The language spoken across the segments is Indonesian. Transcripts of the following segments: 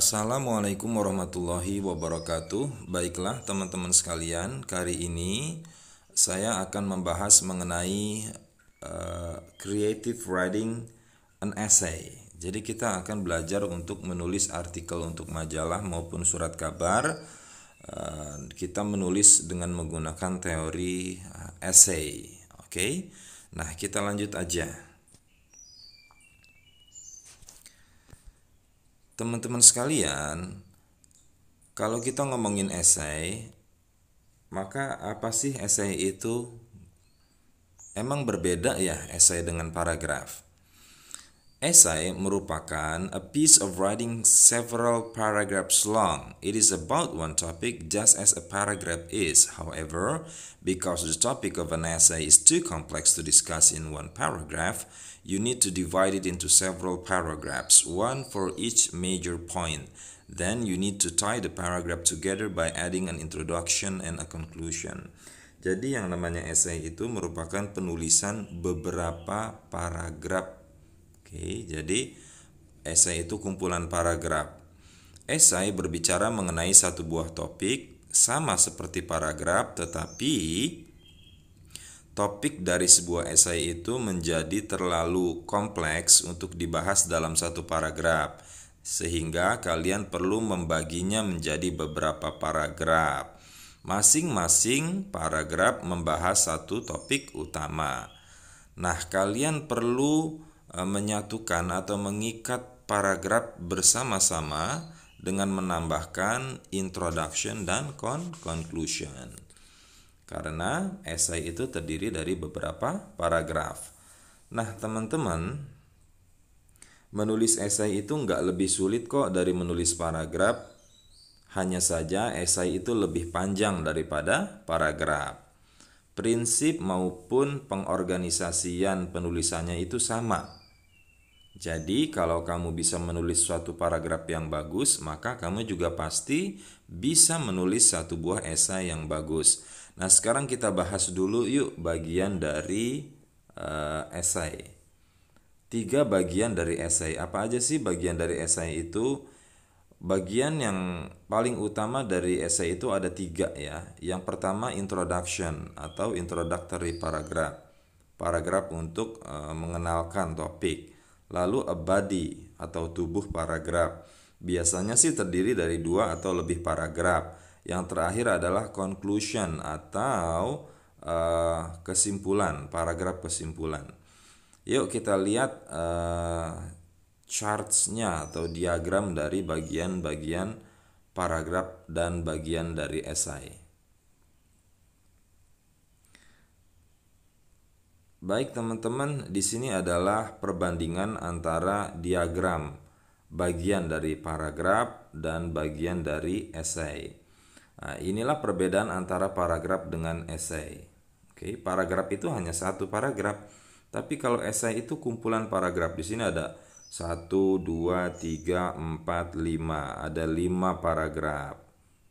Assalamualaikum warahmatullahi wabarakatuh. Baiklah, teman-teman sekalian, kali ini saya akan membahas mengenai uh, creative writing an essay. Jadi, kita akan belajar untuk menulis artikel untuk majalah maupun surat kabar. Uh, kita menulis dengan menggunakan teori uh, essay. Oke, okay? nah, kita lanjut aja. teman-teman sekalian, kalau kita ngomongin esai, maka apa sih esai itu? Emang berbeda ya esai dengan paragraf? Essay merupakan a piece of writing several paragraphs long. It is about one topic just as a paragraph is. However, because the topic of an essay is too complex to discuss in one paragraph, you need to divide it into several paragraphs, one for each major point. Then you need to tie the paragraph together by adding an introduction and a conclusion. Jadi yang namanya essay itu merupakan penulisan beberapa paragraf Oke, jadi esai itu kumpulan paragraf. Esai berbicara mengenai satu buah topik sama seperti paragraf, tetapi topik dari sebuah esai itu menjadi terlalu kompleks untuk dibahas dalam satu paragraf, sehingga kalian perlu membaginya menjadi beberapa paragraf. Masing-masing paragraf membahas satu topik utama. Nah, kalian perlu Eh, menyatukan atau mengikat paragraf bersama-sama dengan menambahkan introduction dan con conclusion. Karena esai itu terdiri dari beberapa paragraf. Nah, teman-teman, menulis esai itu nggak lebih sulit kok dari menulis paragraf. Hanya saja esai itu lebih panjang daripada paragraf prinsip maupun pengorganisasian penulisannya itu sama. Jadi, kalau kamu bisa menulis suatu paragraf yang bagus, maka kamu juga pasti bisa menulis satu buah esai yang bagus. Nah, sekarang kita bahas dulu yuk bagian dari uh, esai. Tiga bagian dari esai. Apa aja sih bagian dari esai itu? Bagian yang paling utama dari esai itu ada tiga ya. Yang pertama introduction atau introductory paragraph. Paragraf untuk uh, mengenalkan topik lalu a body atau tubuh paragraf. Biasanya sih terdiri dari dua atau lebih paragraf. Yang terakhir adalah conclusion atau uh, kesimpulan, paragraf kesimpulan. Yuk kita lihat uh, chartsnya atau diagram dari bagian-bagian paragraf dan bagian dari esai. Baik teman-teman, di sini adalah perbandingan antara diagram bagian dari paragraf dan bagian dari esai. Nah, inilah perbedaan antara paragraf dengan esai. Oke, paragraf itu hanya satu paragraf, tapi kalau esai itu kumpulan paragraf. Di sini ada 1 2 3 4 5, ada 5 paragraf.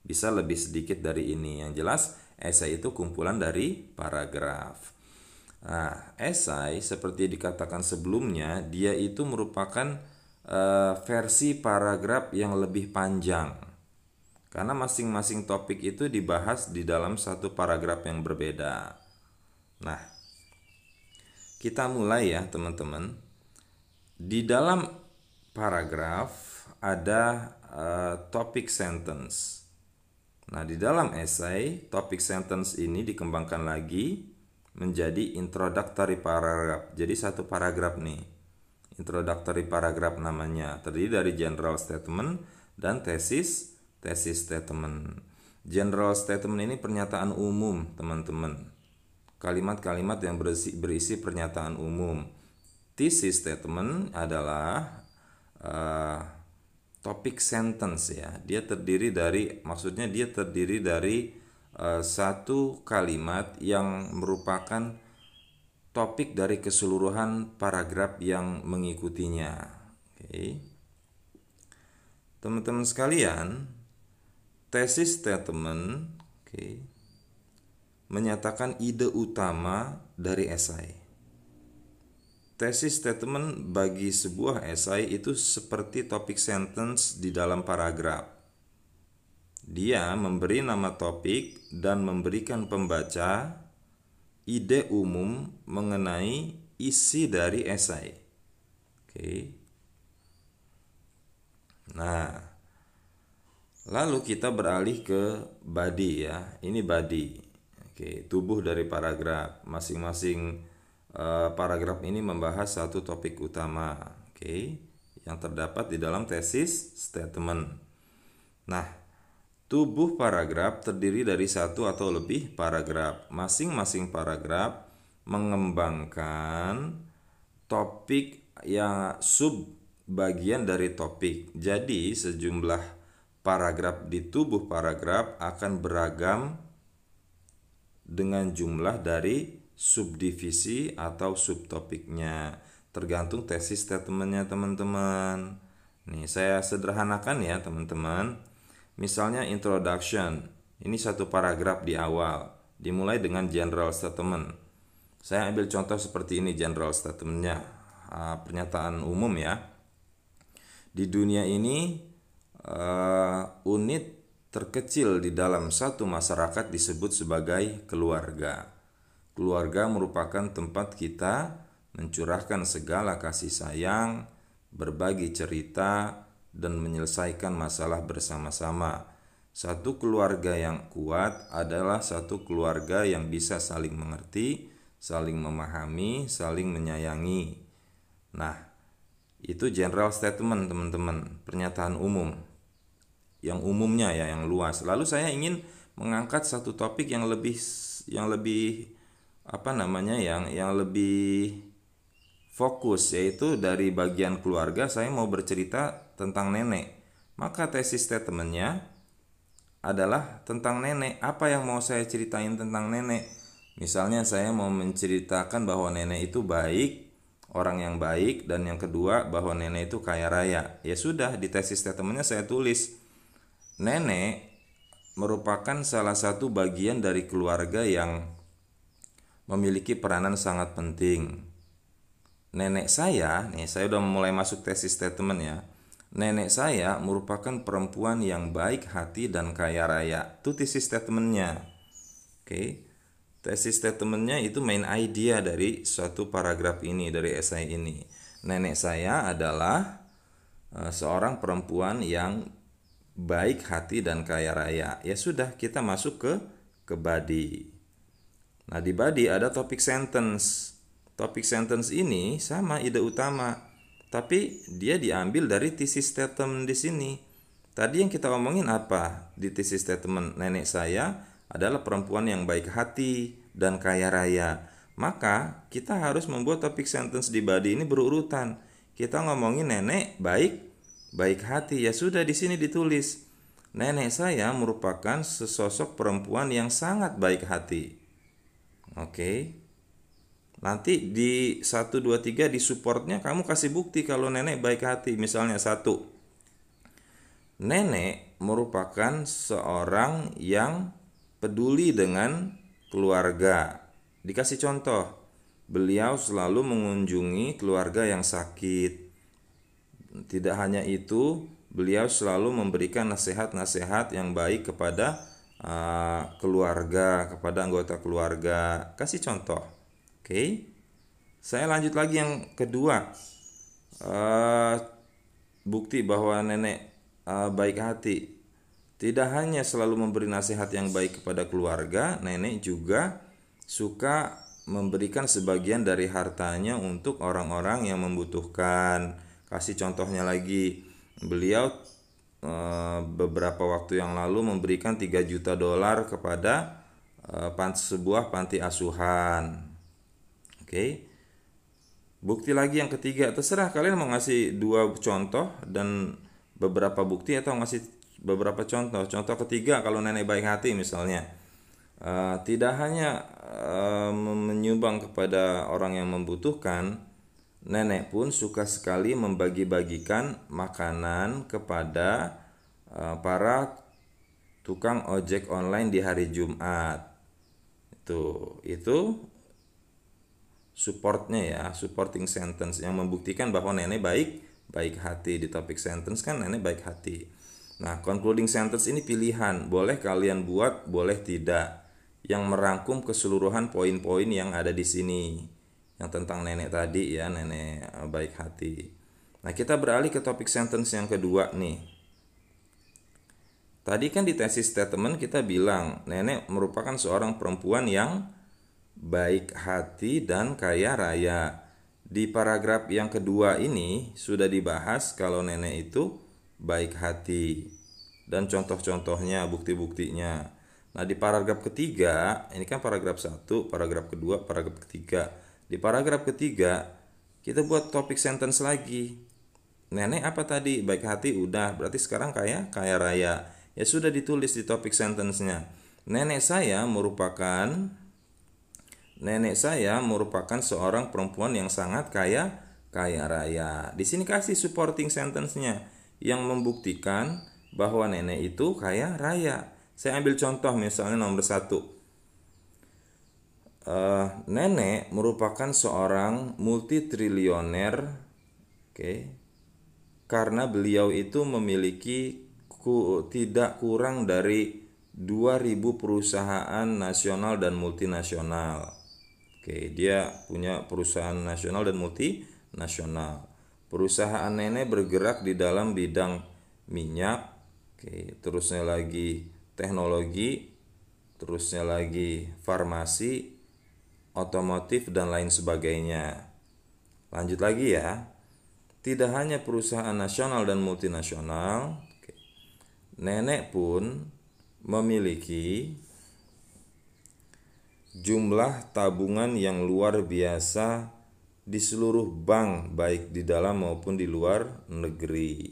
Bisa lebih sedikit dari ini. Yang jelas, esai itu kumpulan dari paragraf. Nah, esai seperti dikatakan sebelumnya, dia itu merupakan uh, versi paragraf yang lebih panjang. Karena masing-masing topik itu dibahas di dalam satu paragraf yang berbeda. Nah, kita mulai ya, teman-teman. Di dalam paragraf ada uh, topic sentence. Nah, di dalam esai, topik sentence ini dikembangkan lagi menjadi introductory paragraph. Jadi satu paragraf nih. Introductory paragraph namanya terdiri dari general statement dan thesis, thesis statement. General statement ini pernyataan umum, teman-teman. Kalimat-kalimat yang berisi, berisi pernyataan umum. Thesis statement adalah uh, topic sentence ya. Dia terdiri dari maksudnya dia terdiri dari Eh, satu kalimat yang merupakan topik dari keseluruhan paragraf yang mengikutinya. Oke. Teman-teman sekalian, tesis statement oke menyatakan ide utama dari esai. Tesis statement bagi sebuah esai itu seperti topik sentence di dalam paragraf. Dia memberi nama topik dan memberikan pembaca ide umum mengenai isi dari esai. Oke. Nah, lalu kita beralih ke body ya. Ini body. Oke, tubuh dari paragraf. Masing-masing eh, paragraf ini membahas satu topik utama. Oke, yang terdapat di dalam tesis statement. Nah, Tubuh paragraf terdiri dari satu atau lebih paragraf. Masing-masing paragraf mengembangkan topik yang sub bagian dari topik. Jadi sejumlah paragraf di tubuh paragraf akan beragam dengan jumlah dari subdivisi atau subtopiknya. Tergantung tesis statementnya teman-teman. Nih saya sederhanakan ya teman-teman. Misalnya introduction, ini satu paragraf di awal, dimulai dengan general statement. Saya ambil contoh seperti ini general statementnya, ah, pernyataan umum ya. Di dunia ini ah, unit terkecil di dalam satu masyarakat disebut sebagai keluarga. Keluarga merupakan tempat kita mencurahkan segala kasih sayang, berbagi cerita, dan menyelesaikan masalah bersama-sama. Satu keluarga yang kuat adalah satu keluarga yang bisa saling mengerti, saling memahami, saling menyayangi. Nah, itu general statement, teman-teman, pernyataan umum. Yang umumnya ya, yang luas. Lalu saya ingin mengangkat satu topik yang lebih yang lebih apa namanya yang yang lebih fokus yaitu dari bagian keluarga saya mau bercerita tentang nenek. Maka tesis statementnya adalah tentang nenek. Apa yang mau saya ceritain tentang nenek? Misalnya saya mau menceritakan bahwa nenek itu baik, orang yang baik, dan yang kedua bahwa nenek itu kaya raya. Ya sudah, di tesis statementnya saya tulis, nenek merupakan salah satu bagian dari keluarga yang memiliki peranan sangat penting. Nenek saya, nih saya sudah mulai masuk tesis statement ya. Nenek saya merupakan perempuan yang baik hati dan kaya raya. Itu thesis statementnya. Oke. Okay. Thesis statementnya itu main idea dari suatu paragraf ini, dari esai ini. Nenek saya adalah uh, seorang perempuan yang baik hati dan kaya raya. Ya sudah, kita masuk ke ke body. Nah, di body ada topic sentence. Topic sentence ini sama ide utama tapi dia diambil dari thesis statement di sini. Tadi yang kita omongin apa? Di thesis statement nenek saya adalah perempuan yang baik hati dan kaya raya. Maka kita harus membuat topik sentence di body ini berurutan. Kita ngomongin nenek baik, baik hati ya sudah di sini ditulis. Nenek saya merupakan sesosok perempuan yang sangat baik hati. Oke. Nanti di 1, 2, 3 di supportnya kamu kasih bukti kalau nenek baik hati. Misalnya satu, nenek merupakan seorang yang peduli dengan keluarga. Dikasih contoh, beliau selalu mengunjungi keluarga yang sakit. Tidak hanya itu, beliau selalu memberikan nasihat-nasihat yang baik kepada uh, keluarga, kepada anggota keluarga. Kasih contoh. Oke, saya lanjut lagi yang kedua eh, bukti bahwa nenek eh, baik hati tidak hanya selalu memberi nasihat yang baik kepada keluarga nenek juga suka memberikan sebagian dari hartanya untuk orang-orang yang membutuhkan kasih contohnya lagi beliau e, beberapa waktu yang lalu memberikan 3 juta dolar kepada e, sebuah panti asuhan Oke. Okay. Bukti lagi yang ketiga, terserah kalian mau ngasih dua contoh dan beberapa bukti atau ngasih beberapa contoh. Contoh ketiga kalau nenek baik hati misalnya. Uh, tidak hanya uh, menyumbang kepada orang yang membutuhkan, nenek pun suka sekali membagi-bagikan makanan kepada uh, para tukang ojek online di hari Jumat. Itu itu supportnya ya supporting sentence yang membuktikan bahwa nenek baik baik hati di topik sentence kan nenek baik hati nah concluding sentence ini pilihan boleh kalian buat boleh tidak yang merangkum keseluruhan poin-poin yang ada di sini yang tentang nenek tadi ya nenek eh, baik hati nah kita beralih ke topik sentence yang kedua nih tadi kan di tesis statement kita bilang nenek merupakan seorang perempuan yang baik hati dan kaya raya. Di paragraf yang kedua ini sudah dibahas kalau nenek itu baik hati dan contoh-contohnya, bukti-buktinya. Nah, di paragraf ketiga, ini kan paragraf satu, paragraf kedua, paragraf ketiga. Di paragraf ketiga, kita buat topik sentence lagi. Nenek apa tadi? Baik hati udah, berarti sekarang kaya, kaya raya. Ya sudah ditulis di topik sentence-nya. Nenek saya merupakan Nenek saya merupakan seorang perempuan yang sangat kaya kaya raya. Di sini kasih supporting sentence-nya yang membuktikan bahwa nenek itu kaya raya. Saya ambil contoh misalnya nomor satu. Uh, nenek merupakan seorang multi trilioner, oke, okay, karena beliau itu memiliki ku, tidak kurang dari 2000 perusahaan nasional dan multinasional. Oke, dia punya perusahaan nasional dan multinasional. Perusahaan nenek bergerak di dalam bidang minyak, oke, terusnya lagi teknologi, terusnya lagi farmasi, otomotif dan lain sebagainya. Lanjut lagi ya. Tidak hanya perusahaan nasional dan multinasional, nenek pun memiliki jumlah tabungan yang luar biasa di seluruh bank baik di dalam maupun di luar negeri.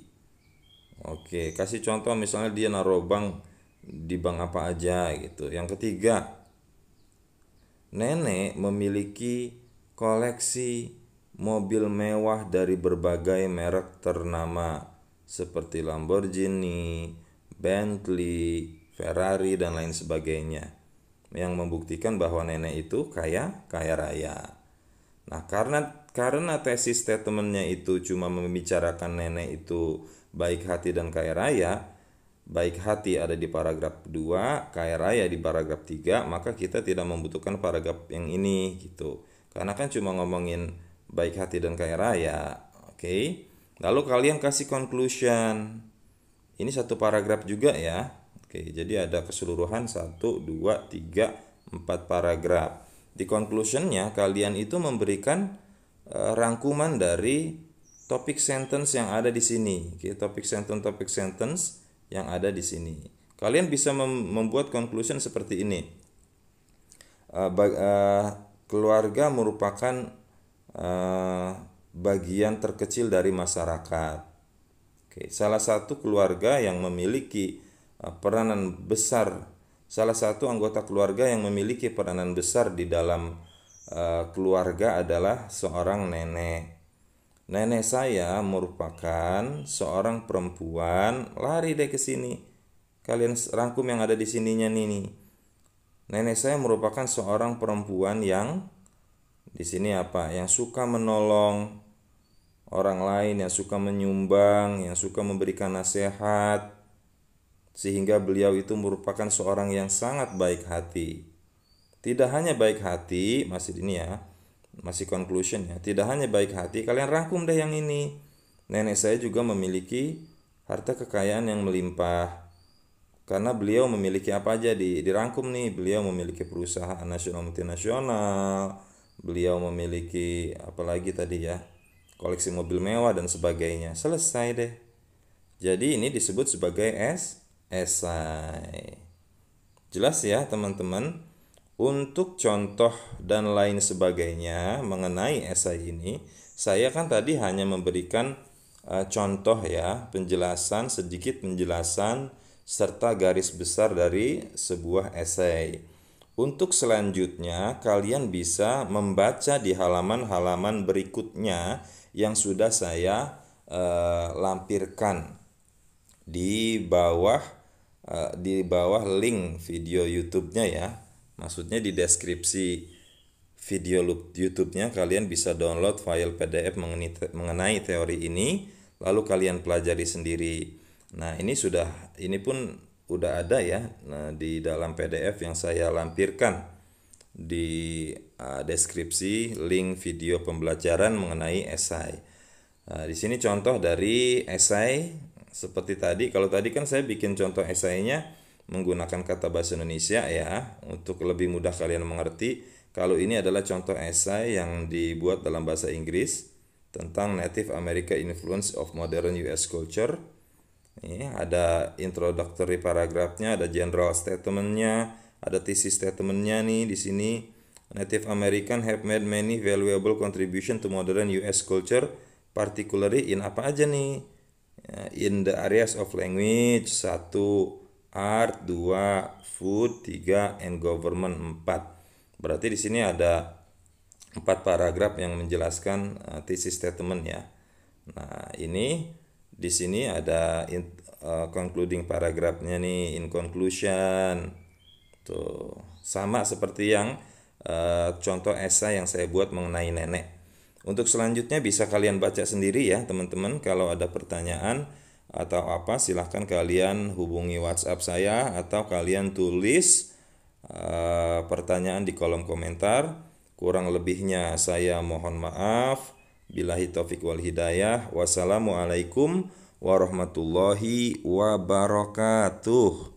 Oke, kasih contoh misalnya dia naruh bank di bank apa aja gitu. Yang ketiga, nenek memiliki koleksi mobil mewah dari berbagai merek ternama seperti Lamborghini, Bentley, Ferrari dan lain sebagainya yang membuktikan bahwa nenek itu kaya kaya raya. Nah, karena karena tesis statementnya itu cuma membicarakan nenek itu baik hati dan kaya raya, baik hati ada di paragraf 2, kaya raya di paragraf 3, maka kita tidak membutuhkan paragraf yang ini gitu. Karena kan cuma ngomongin baik hati dan kaya raya. Oke. Okay? Lalu kalian kasih conclusion. Ini satu paragraf juga ya. Oke, jadi ada keseluruhan 1 2 3 4 paragraf. Di conclusionnya kalian itu memberikan uh, rangkuman dari topik sentence yang ada di sini. Oke, topik sentence topik sentence yang ada di sini. Kalian bisa membuat conclusion seperti ini. Uh, uh, keluarga merupakan uh, bagian terkecil dari masyarakat. Oke, salah satu keluarga yang memiliki Eh, peranan besar salah satu anggota keluarga yang memiliki peranan besar di dalam eh, keluarga adalah seorang nenek. Nenek saya merupakan seorang perempuan. Lari deh ke sini. Kalian rangkum yang ada di sininya nini Nenek saya merupakan seorang perempuan yang di sini apa? Yang suka menolong orang lain, yang suka menyumbang, yang suka memberikan nasihat, sehingga beliau itu merupakan seorang yang sangat baik hati. Tidak hanya baik hati, masih ini ya, masih conclusion ya. Tidak hanya baik hati, kalian rangkum deh yang ini. Nenek saya juga memiliki harta kekayaan yang melimpah. Karena beliau memiliki apa aja di dirangkum nih, beliau memiliki perusahaan nasional multinasional, beliau memiliki apalagi tadi ya, koleksi mobil mewah dan sebagainya. Selesai deh. Jadi ini disebut sebagai S esai. Jelas ya teman-teman? Untuk contoh dan lain sebagainya mengenai esai ini, saya kan tadi hanya memberikan uh, contoh ya, penjelasan sedikit penjelasan serta garis besar dari sebuah esai. Untuk selanjutnya, kalian bisa membaca di halaman-halaman berikutnya yang sudah saya uh, lampirkan di bawah uh, di bawah link video YouTube-nya ya. Maksudnya di deskripsi video YouTube-nya kalian bisa download file PDF mengenai, mengenai teori ini lalu kalian pelajari sendiri. Nah, ini sudah ini pun udah ada ya nah, di dalam PDF yang saya lampirkan di uh, deskripsi link video pembelajaran mengenai esai. Uh, nah, di sini contoh dari esai seperti tadi kalau tadi kan saya bikin contoh esainya menggunakan kata bahasa Indonesia ya untuk lebih mudah kalian mengerti kalau ini adalah contoh esai yang dibuat dalam bahasa Inggris tentang Native America Influence of Modern US Culture ini ada introductory paragrafnya ada general statementnya ada thesis statementnya nih di sini Native American have made many valuable contribution to modern US culture particularly in apa aja nih Eh, in the areas of language satu art dua food tiga and government empat berarti di sini ada empat paragraf yang menjelaskan uh, thesis statement ya nah ini di sini ada in, uh, concluding paragrafnya nih in conclusion tuh sama seperti yang uh, contoh esai yang saya buat mengenai nenek untuk selanjutnya bisa kalian baca sendiri ya teman-teman kalau ada pertanyaan atau apa silahkan kalian hubungi WhatsApp saya atau kalian tulis uh, pertanyaan di kolom komentar. Kurang lebihnya saya mohon maaf. Bilahi taufik wal hidayah. Wassalamualaikum warahmatullahi wabarakatuh.